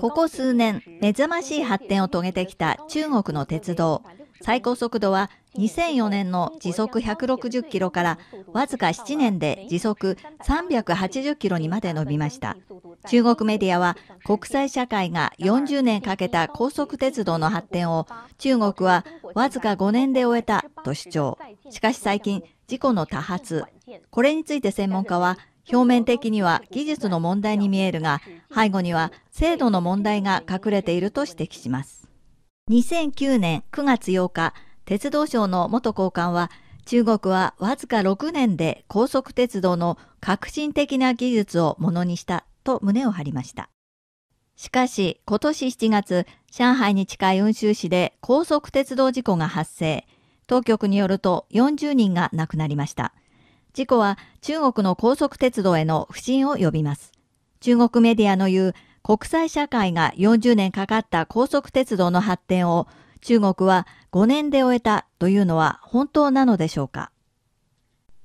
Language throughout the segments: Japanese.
ここ数年、目覚ましい発展を遂げてきた中国の鉄道。最高速度は2004年の時速160キロからわずか7年で時速380キロにまで伸びました。中国メディアは国際社会が40年かけた高速鉄道の発展を中国はわずか5年で終えたと主張。しかし最近、事故の多発。これについて専門家は表面的には技術の問題に見えるが、背後には制度の問題が隠れていると指摘します。2009年9月8日、鉄道省の元高官は、中国はわずか6年で高速鉄道の革新的な技術をものにしたと胸を張りました。しかし、今年7月、上海に近い雲州市で高速鉄道事故が発生。当局によると40人が亡くなりました。事故は中国の高速鉄道への不信を呼びます。中国メディアの言う国際社会が40年かかった高速鉄道の発展を中国は5年で終えたというのは本当なのでしょうか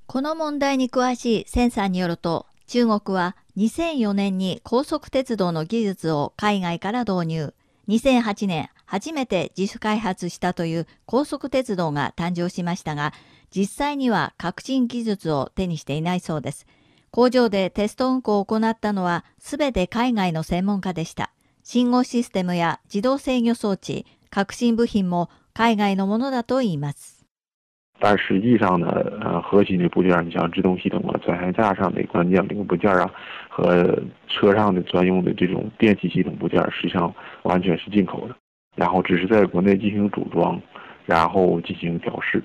この問題に詳しいセンサーによると中国は2004年に高速鉄道の技術を海外から導入2008年初めて自主開発したという高速鉄道が誕生しましたが実際には革新技術を手にしていないそうです。工場でテスト運行を行ったのは全て海外の専門家でした。信号システムや自動制御装置、革新部品も海外のものだといいます。但实际上呢，呃，核心的部件，你像制动系统啊、转向架上的关键零部件啊，和车上的专用的这种电气系统部件，实际上完全是进口的，然后只是在国内进行组装，然后进行调试。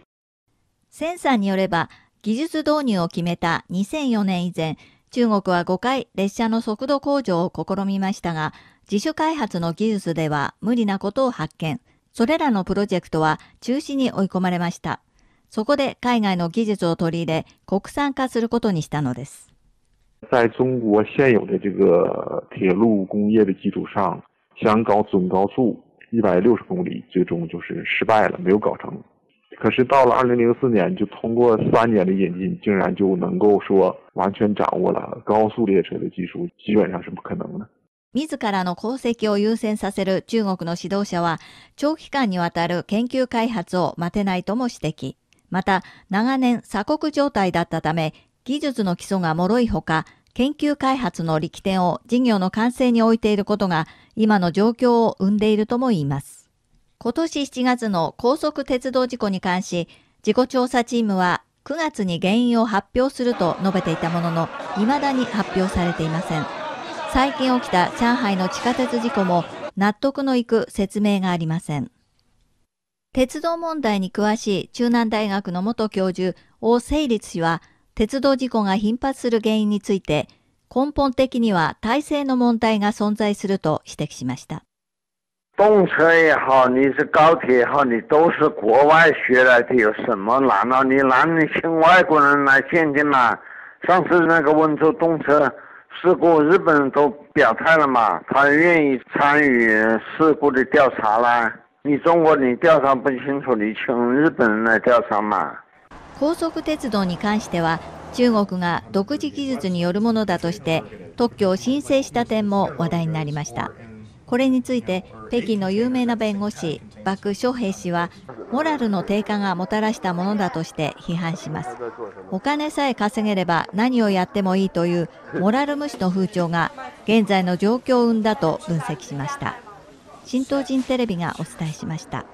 センさんによれば、技術導入を決めた2004年以前、中国は5回列車の速度向上を試みましたが、自主開発の技術では無理なことを発見。それらのプロジェクトは中止に追い込まれました。そこで海外の技術を取り入れ、国産化することにしたのです。在中国现有的这个铁路工业的基础上，想搞总高速160公里，最终就是失败了，没有搞成。可是到了二零零四年，就通过三年的引进，竟然就能够说完全掌握了高速列车的技术，基本上是不可能的。自らの功績を優先させる中国の指導者は、長期間にわたる研究開発を待てないとも指摘。また、長年鎖国状態だったため、技術の基礎が脆いほか、研究開発の力点を事業の完成に置いていることが、今の状況を生んでいるとも言います。今年7月の高速鉄道事故に関し、事故調査チームは9月に原因を発表すると述べていたものの、未だに発表されていません。最近起きた上海の地下鉄事故も納得のいく説明がありません。鉄道問題に詳しい中南大学の元教授、王成立氏は、鉄道事故が頻発する原因について、根本的には体制の問題が存在すると指摘しました。动车也好，你是高铁也好，你都是国外学来的，有什么难了？你难你请外国人来鉴定嘛？上次那个温州动车事故，日本人都表态了嘛，他愿意参与事故的调查啦。你中国你调查不清楚，你请日本人来调查嘛？高速鉄道に関しては、中国が独自技術によるものだとして特許を申請した点も話題になりました。これについて北京の有名な弁護士バク・ショヘイ氏はモラルの低下がもたらしたものだとして批判しますお金さえ稼げれば何をやってもいいというモラル無視の風潮が現在の状況を生んだと分析しました新東人テレビがお伝えしました。